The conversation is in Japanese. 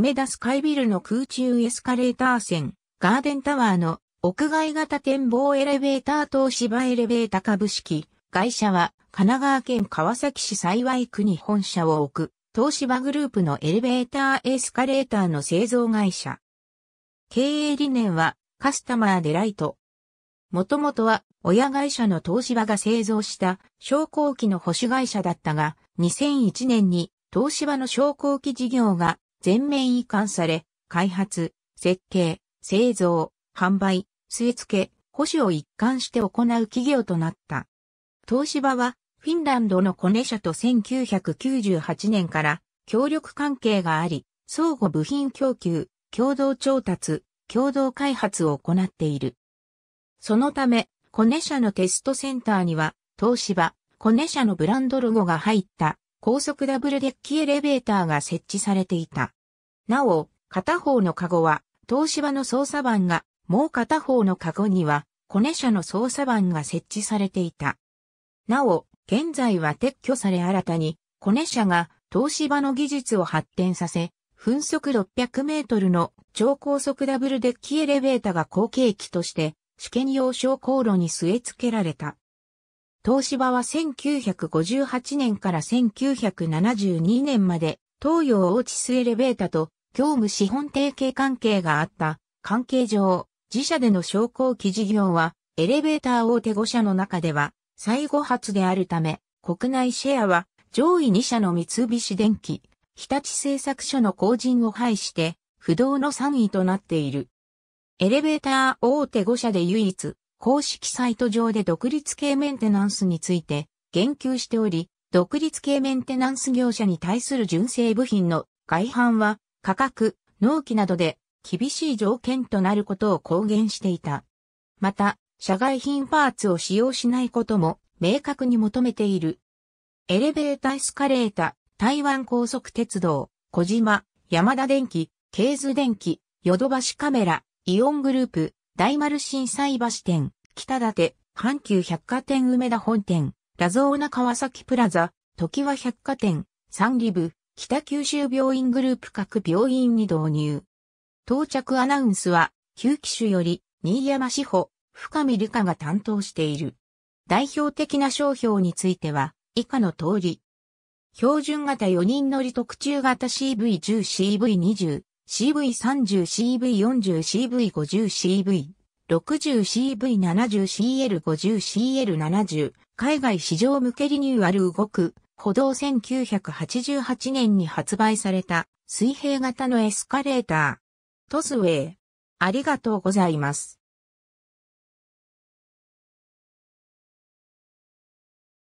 梅田スカイビルの空中エスカレーター線、ガーデンタワーの屋外型展望エレベーター東芝エレベーター株式会社は神奈川県川崎市幸区に本社を置く東芝グループのエレベーターエスカレーターの製造会社。経営理念はカスタマーデライト。もともとは親会社の東芝が製造した昇降機の保守会社だったが2001年に東芝の昇降機事業が全面移管され、開発、設計、製造、販売、据え付け、保守を一貫して行う企業となった。東芝は、フィンランドのコネ社と1998年から協力関係があり、相互部品供給、共同調達、共同開発を行っている。そのため、コネ社のテストセンターには、東芝、コネ社のブランドロゴが入った高速ダブルデッキエレベーターが設置されていた。なお、片方のカゴは、東芝の操作盤が、もう片方のカゴには、コネ社の操作盤が設置されていた。なお、現在は撤去され新たに、コネ社が東芝の技術を発展させ、分速600メートルの超高速ダブルデッキエレベーターが後継機として、試験用昇降路に据え付けられた。東芝は1958年から1972年まで、東洋オーチスエレベータと業務資本提携関係があった。関係上、自社での昇降機事業は、エレベーター大手5社の中では、最後発であるため、国内シェアは、上位2社の三菱電機、日立製作所の後陣を排して、不動の3位となっている。エレベーター大手5社で唯一、公式サイト上で独立系メンテナンスについて言及しており、独立系メンテナンス業者に対する純正部品の外販は価格、納期などで厳しい条件となることを公言していた。また、社外品パーツを使用しないことも明確に求めている。エレベーターエスカレータ、台湾高速鉄道、小島、山田電機、ケーズ電機、ヨドバシカメラ、イオングループ、大丸新斎橋店、北立、阪急百貨店梅田本店、ラゾーナ川崎プラザ、時は百貨店、サンリブ、北九州病院グループ各病院に導入。到着アナウンスは、旧機種より、新山志保、深見理香が担当している。代表的な商標については、以下の通り。標準型4人乗り特注型 CV10CV20、CV30CV40CV50CV。60CV70CL50CL70 海外市場向けリニューアル動く歩道1988年に発売された水平型のエスカレーター。トスウェイ。ありがとうございます。